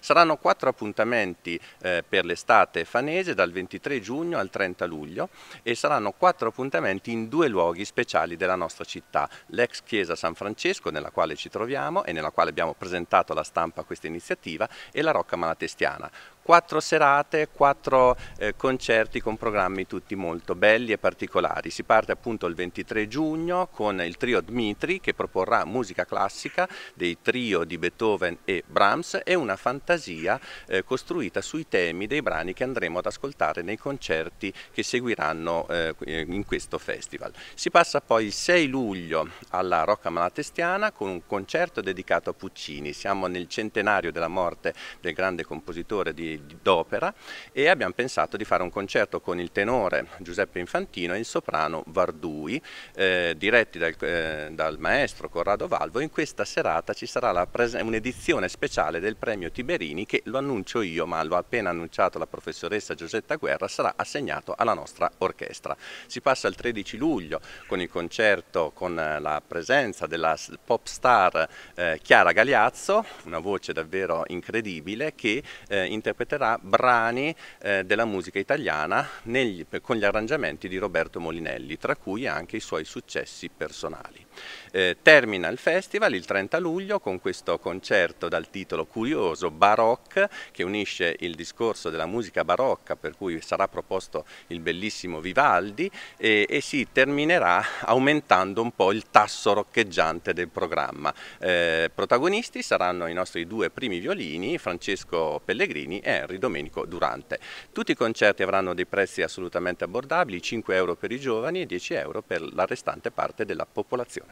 Saranno quattro appuntamenti eh, per l'estate fanese dal 23 giugno al 30 luglio e saranno quattro appuntamenti in due luoghi speciali della nostra città, l'ex chiesa San Francesco nella quale ci troviamo e nella quale abbiamo presentato alla stampa questa iniziativa e la Rocca Malatestiana quattro serate, quattro eh, concerti con programmi tutti molto belli e particolari. Si parte appunto il 23 giugno con il trio Dmitri che proporrà musica classica dei trio di Beethoven e Brahms e una fantasia eh, costruita sui temi dei brani che andremo ad ascoltare nei concerti che seguiranno eh, in questo festival. Si passa poi il 6 luglio alla Rocca Malatestiana con un concerto dedicato a Puccini. Siamo nel centenario della morte del grande compositore di d'opera e abbiamo pensato di fare un concerto con il tenore Giuseppe Infantino e il soprano Vardui, eh, diretti dal, eh, dal, maestro Corrado Valvo. In questa serata ci sarà un'edizione speciale del premio Tiberini che lo annuncio io, ma lo ha appena annunciato la professoressa Giuseppe Guerra, sarà assegnato alla nostra orchestra. Si passa il 13 luglio con il concerto con eh, la presenza della pop star eh, Chiara Galeazzo, una voce davvero incredibile che eh, interpreta interpreterà brani eh, della musica italiana negli, con gli arrangiamenti di Roberto Molinelli, tra cui anche i suoi successi personali. Eh, termina il festival il 30 luglio con questo concerto dal titolo curioso Baroque che unisce il discorso della musica barocca per cui sarà proposto il bellissimo Vivaldi e, e si terminerà aumentando un po' il tasso roccheggiante del programma. Eh, protagonisti saranno i nostri due primi violini Francesco Pellegrini e Henry Domenico Durante. Tutti i concerti avranno dei prezzi assolutamente abbordabili, 5 euro per i giovani e 10 euro per la restante parte della popolazione.